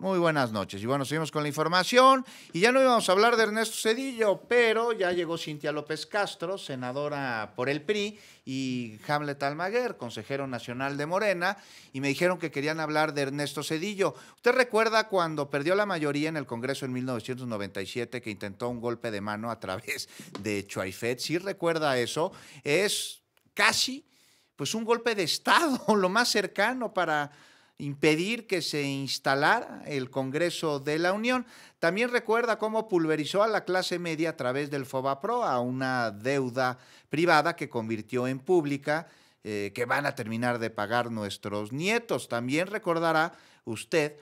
Muy buenas noches. Y bueno, seguimos con la información. Y ya no íbamos a hablar de Ernesto Cedillo, pero ya llegó Cintia López Castro, senadora por el PRI, y Hamlet Almaguer, consejero nacional de Morena, y me dijeron que querían hablar de Ernesto Cedillo. ¿Usted recuerda cuando perdió la mayoría en el Congreso en 1997 que intentó un golpe de mano a través de Chuaifet? Sí recuerda eso. Es casi pues un golpe de Estado, lo más cercano para impedir que se instalara el Congreso de la Unión. También recuerda cómo pulverizó a la clase media a través del FOBAPRO, a una deuda privada que convirtió en pública, eh, que van a terminar de pagar nuestros nietos. También recordará usted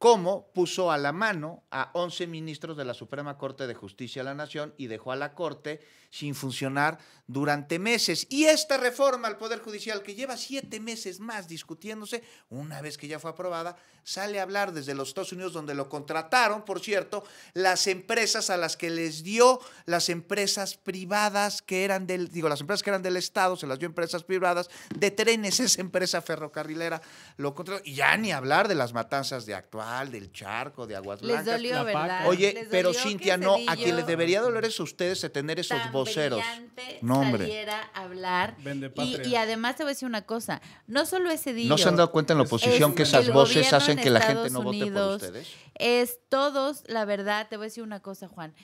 cómo puso a la mano a 11 ministros de la Suprema Corte de Justicia de la Nación y dejó a la Corte sin funcionar durante meses. Y esta reforma al Poder Judicial, que lleva siete meses más discutiéndose, una vez que ya fue aprobada, sale a hablar desde los Estados Unidos, donde lo contrataron, por cierto, las empresas a las que les dio las empresas privadas que eran del, digo, las empresas que eran del Estado, se las dio empresas privadas de trenes, esa empresa ferrocarrilera lo contrató. Y ya ni hablar de las matanzas de actual del Charco, de Aguas Les Blancas. La Oye, pero Cintia, no, a quien le debería doler es a ustedes de tener esos voceros. No, hablar. Y, además te voy a decir una cosa, no solo ese día. ¿No se han dado cuenta en la oposición que esas voces hacen que la gente no vote por ustedes? Es todos, la verdad, te voy a decir una cosa, Juan,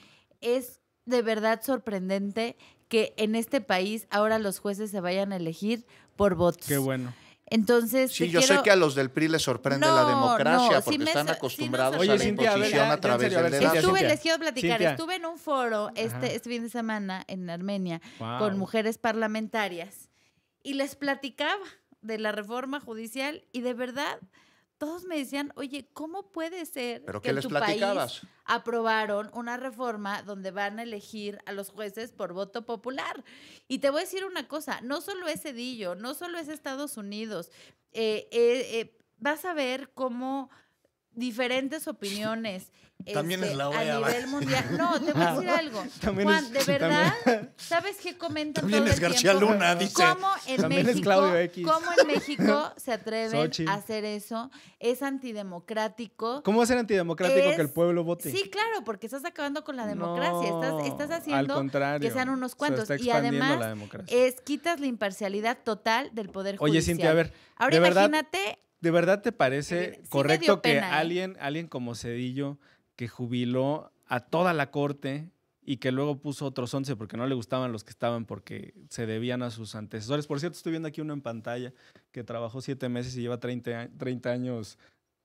es de verdad sorprendente que en este país ahora los jueces se vayan a elegir por votos. Qué bueno. Entonces, sí, yo sé que a los del PRI les sorprende la democracia porque están acostumbrados a la imposición a, través de Estuve, les quiero platicar, estuve en un foro este, este, fin de semana en Armenia con mujeres parlamentarias y les platicaba de la reforma judicial y de verdad todos me decían, oye, ¿cómo puede ser que en tu país aprobaron una reforma donde van a elegir a los jueces por voto popular? Y te voy a decir una cosa, no solo es Cedillo, no solo es Estados Unidos, eh, eh, eh, vas a ver cómo diferentes opiniones este, a nivel mundial. No, te voy a decir algo. Juan, de verdad, ¿sabes qué comentan también es García Luna, dice. ¿Cómo en, también México, es Claudio X. ¿Cómo en México se atreven a hacer eso? Es antidemocrático. ¿Cómo va a ser antidemocrático que el pueblo vote? Sí, claro, porque estás acabando con la democracia. estás, estás, haciendo que sean unos cuantos. y además, quitas la imparcialidad total del Poder Judicial. Oye, Cintia, a ver. Ahora imagínate ¿De verdad te parece correcto que ¿eh? alguien, alguien como Cedillo, que jubiló a toda la corte y que luego puso otros 11 porque no le gustaban los que estaban porque se debían a sus antecesores. Por cierto, estoy viendo aquí uno en pantalla que trabajó siete meses y lleva 30, años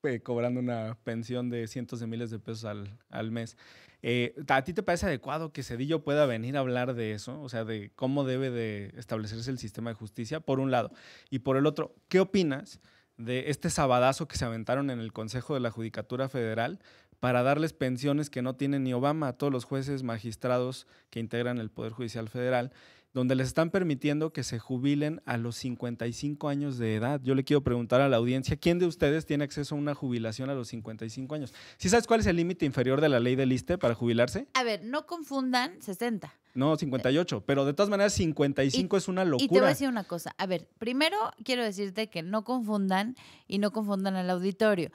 eh, cobrando una pensión de cientos de miles de pesos al, mes. Eh, ¿A ti te parece adecuado que Cedillo pueda venir a hablar de eso? O sea, de cómo debe de establecerse el sistema de justicia, por un lado. Y por el otro, ¿qué opinas? de este sabadazo que se aventaron en el Consejo de la Judicatura Federal para darles pensiones que no tienen ni Obama a todos los jueces magistrados que integran el Poder Judicial Federal, donde les están permitiendo que se jubilen a los 55 años de edad. Yo le quiero preguntar a la audiencia, ¿quién de ustedes tiene acceso a una jubilación a los 55 años? ¿Si sabes cuál es el límite inferior de la ley del ISTE para jubilarse? A ver, no confundan 60. No, 58, pero de todas maneras 55 es una locura. Y te voy a decir una cosa. A ver, primero quiero decirte que no confundan y no confundan al auditorio.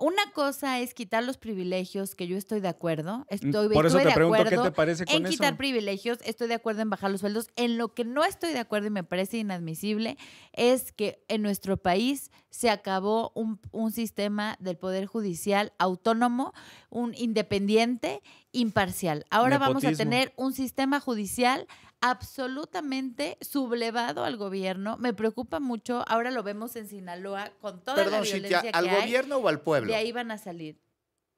Una cosa es quitar los privilegios, que yo estoy de acuerdo. Mm, estoy, Por eso te de pregunto qué te parece con En quitar privilegios, estoy de acuerdo en bajar los sueldos. En lo que no estoy de acuerdo y me parece inadmisible es que en nuestro país se acabó un, sistema del Poder Judicial autónomo, un independiente, imparcial. Ahora vamos a tener un sistema judicial absolutamente sublevado al gobierno. Me preocupa mucho. Ahora lo vemos en Sinaloa con toda la violencia ¿al gobierno o al pueblo? De ahí van a salir.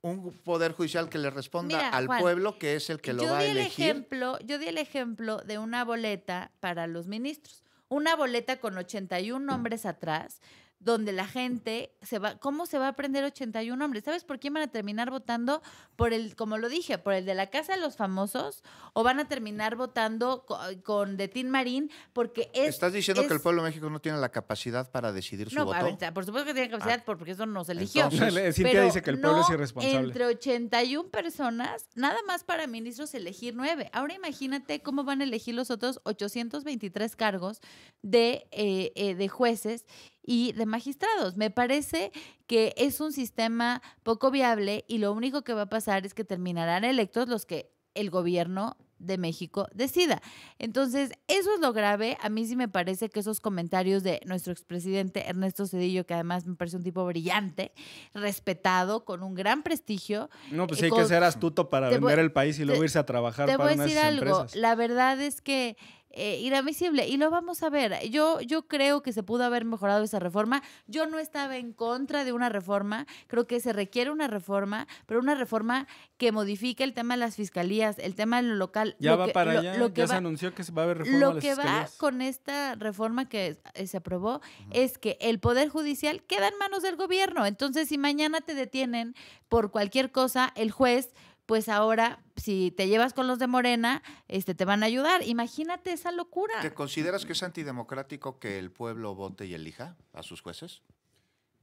Un poder judicial que le responda al pueblo, que es el que lo va a elegir. El ejemplo, yo di el ejemplo de una boleta para los ministros. Una boleta con 81 nombres mm. atrás donde la gente se va, ¿cómo se va a aprender 81 hombres? ¿Sabes por quién van a terminar votando? Por el, como lo dije, por el de la Casa de los Famosos, o van a terminar votando con, detín Tin Marín, porque es... ¿Estás diciendo que el pueblo de México no tiene la capacidad para decidir su voto? por supuesto que tiene capacidad, ah. porque eso nos eligió. dice que el pueblo es irresponsable. entre 81 personas, nada más para ministros elegir nueve. Ahora imagínate cómo van a elegir los otros 823 cargos de, eh, eh, de jueces y de magistrados. Me parece que es un sistema poco viable y lo único que va a pasar es que terminarán electos los que el gobierno de México decida. Entonces, eso es lo grave. A mí sí me parece que esos comentarios de nuestro expresidente Ernesto Cedillo, que además me parece un tipo brillante, respetado, con un gran prestigio. No, pues eh, sí hay que ser astuto para vender el país y luego irse a trabajar te para voy a decir algo. La verdad es que eh, inadmisible y lo vamos a ver. Yo, yo creo que se pudo haber mejorado esa reforma. Yo no estaba en contra de una reforma, creo que se requiere una reforma, pero una reforma que modifique el tema de las fiscalías, el tema de lo local. Ya va para lo, allá, que ya se anunció que se va a haber reforma. Lo que va con esta reforma que eh, se aprobó es que el Poder Judicial queda en manos del gobierno. Entonces, si mañana te detienen por cualquier cosa, el juez pues ahora si te llevas con los de Morena, este, te van a ayudar. Imagínate esa locura. ¿Te consideras que es antidemocrático que el pueblo vote y elija a sus jueces?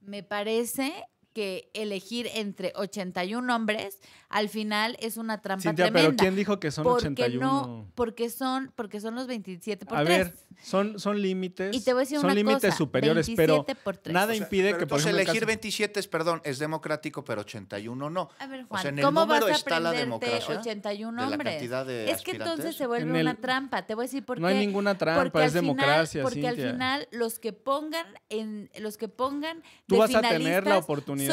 Me parece que elegir entre 81 hombres, al final es una trampa Cintia, tremenda. pero ¿quién dijo que son 81? No, porque son, porque son los 27 por a 3. A ver, son, son límites. son límites superiores, pero nada impide que por ejemplo, elegir 27 es, perdón, es democrático, pero 81 no. A ver, Juan, o sea, en el ¿cómo número a está la democracia 81 hombres? es que entonces se vuelve una trampa. Te voy a decir por qué. No hay ninguna trampa, es democracia, Porque al final los que pongan en los que pongan Tú vas a tener la oportunidad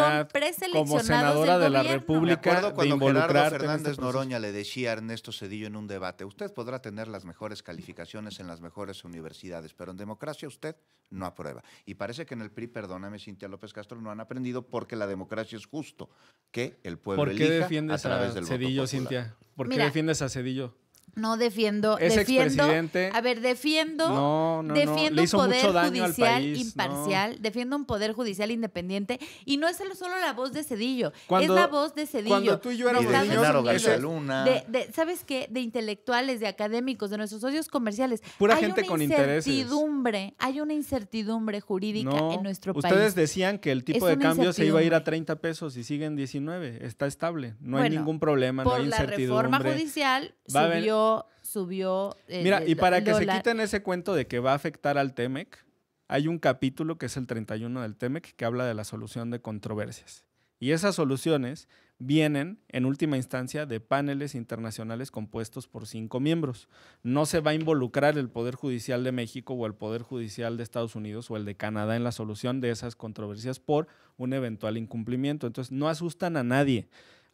como senadora de la República cuando este Fernández Noroña le decía a Ernesto Cedillo en un debate, usted podrá tener las mejores calificaciones en las mejores universidades, pero en democracia usted no aprueba. Y parece que en el PRI, perdóname Cintia López Castro, no han aprendido porque la democracia es justo, que el pueblo ¿Por qué defiendes a Cedillo, Cintia? ¿Por qué defiendes a Cedillo? No defiendo, es defiendo, a ver, defiendo, no, no, defiendo un poder judicial imparcial, defiendo un poder judicial independiente y no es solo la voz de Cedillo, es la voz de Cedillo. Cuando tú y yo éramos niños, De, de, ¿sabes qué? De intelectuales, de académicos, de nuestros socios comerciales. Pura hay gente una con incertidumbre, hay una incertidumbre jurídica en nuestro país. Ustedes decían que el tipo de cambio se iba a ir a 30 pesos y siguen 19, está estable, no hay ningún problema, no hay incertidumbre. Por la reforma judicial subió subió, Mira, y para que se quiten ese cuento de que va a afectar al Temec, hay un capítulo que es el 31 del Temec que habla de la solución de controversias. Y esas soluciones vienen, en última instancia, de paneles internacionales compuestos por cinco miembros. No se va a involucrar el Poder Judicial de México o el Poder Judicial de Estados Unidos o el de Canadá en la solución de esas controversias por un eventual incumplimiento. Entonces, no asustan a nadie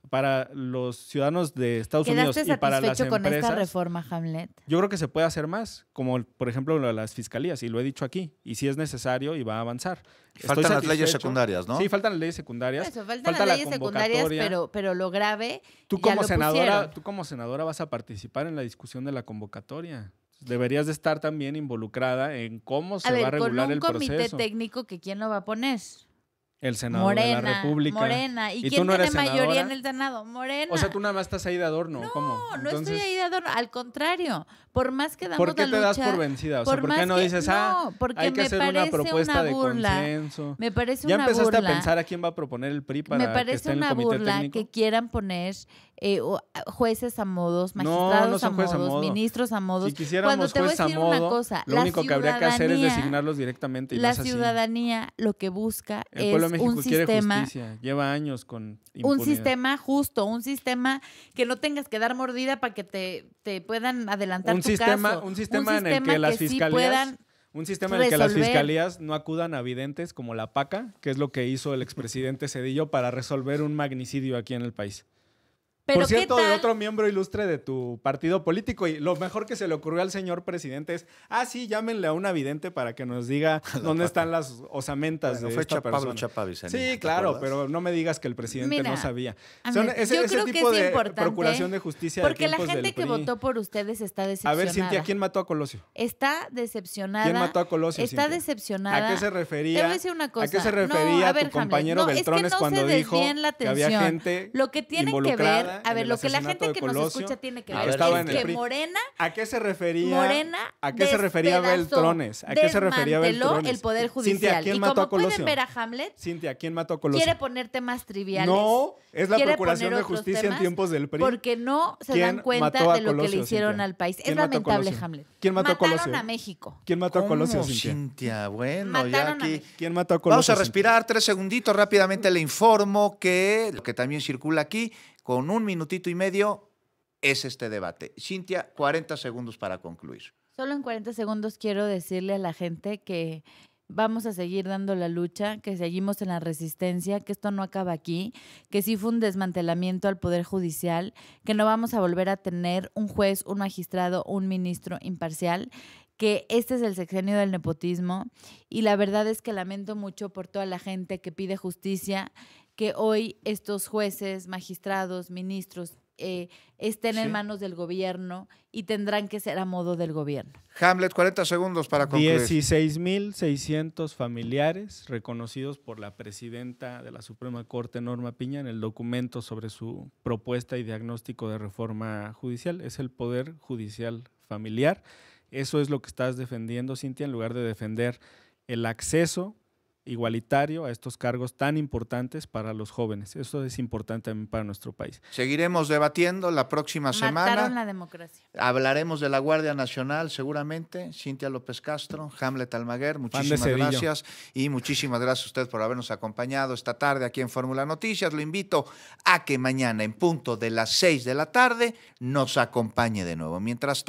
para los ciudadanos de Estados Unidos y para las empresas. con esta reforma, Hamlet? Yo creo que se puede hacer más, como por ejemplo lo las fiscalías, y lo he dicho aquí, y si es necesario y va a avanzar. Faltan las leyes secundarias, ¿no? Sí, faltan las leyes secundarias. faltan las leyes secundarias, pero, pero lo grave. Tú como, senadora, tú como senadora vas a participar en la discusión de la convocatoria deberías de estar también involucrada en cómo se va a regular el proceso. Con un comité técnico que quién lo va a poner el Senado Morena, de la República. Morena. ¿Y, ¿Y quién tiene mayoría en el Senado? Morena. O sea, tú nada más estás ahí de adorno. No, ¿Cómo? no estoy ahí de adorno. Al contrario, por más que damos ¿Por qué te das por vencida? O sea, ¿por, qué no dices, ah, hay que hacer una propuesta de consenso? Me parece una burla. Ya empezaste a pensar a quién va a proponer el PRI para Me que esté en el comité burla que quieran poner eh, jueces a modos, magistrados a, modos, ministros a modos. Si quisiéramos Cuando a modo, lo único que habría que hacer es designarlos directamente. Y la ciudadanía lo que busca El es pueblo de México un sistema, Lleva años con un sistema justo, un sistema que no tengas que dar mordida para que te, puedan adelantar un sistema, Un sistema, en el que, las fiscalías un sistema en el que las fiscalías no acudan a videntes como la PACA, que es lo que hizo el expresidente Cedillo para resolver un magnicidio aquí en el país. Por cierto, de otro miembro ilustre de tu partido político. Y lo mejor que se le ocurrió al señor presidente es, ah, sí, llámenle a un vidente para que nos diga dónde están las osamentas de esta Pablo Chapa Sí, claro, pero no me digas que el presidente no sabía. ese, yo creo tipo que es de importante procuración de justicia porque la gente que votó por ustedes está decepcionada. A ver, Cintia, ¿quién mató a Colosio? Está decepcionada. ¿Quién mató a Colosio? Está decepcionada. ¿A qué se refería? a una cosa. qué se refería tu compañero Beltrones es que cuando dijo la que había gente lo que tiene que ver a ver, lo que la gente que nos escucha tiene que ver es que Morena. ¿A qué se refería? Morena. ¿A qué se refería Beltrones? ¿A qué se refería Beltrones? el Poder Judicial. Cintia, ¿quién y mató como a Colosio? pueden ver a Hamlet. Cintia, ¿quién mató a Colosio? Quiere poner temas triviales. No, es la Procuración de Justicia en tiempos del PRI. Porque no se dan cuenta de lo que le hicieron al país. Es lamentable, Hamlet. ¿Quién mató a Colosio? Mataron a México. ¿Quién mató a Colosio, Cintia? Cintia, bueno, ya aquí. ¿Quién mató a Colosio? Vamos a respirar tres segunditos. Rápidamente le informo que, lo que también circula aquí, con un minutito y medio es este debate. Cintia, 40 segundos para concluir. Solo en 40 segundos quiero decirle a la gente que vamos a seguir dando la lucha, que seguimos en la resistencia, que esto no acaba aquí, que sí fue un desmantelamiento al Poder Judicial, que no vamos a volver a tener un juez, un magistrado, un ministro imparcial que este es el sexenio del nepotismo y la verdad es que lamento mucho por toda la gente que pide justicia que hoy estos jueces, magistrados, ministros eh, estén en manos del gobierno y tendrán que ser a modo del gobierno. Hamlet, 40 segundos para concluir. 16.600 familiares reconocidos por la presidenta de la Suprema Corte, Norma Piña, en el documento sobre su propuesta y diagnóstico de reforma judicial. Es el poder judicial familiar. Eso es lo que estás defendiendo, Cintia, en lugar de defender el acceso igualitario a estos cargos tan importantes para los jóvenes. Eso es importante también para nuestro país. Seguiremos debatiendo la próxima semana. la democracia. Hablaremos de la Guardia Nacional, seguramente. Cintia López Castro, Hamlet Almaguer, muchísimas gracias. Y muchísimas gracias a usted por habernos acompañado esta tarde aquí en Fórmula Noticias. Lo invito a que mañana, en punto de las 6 de la tarde, nos acompañe de nuevo. Mientras tanto,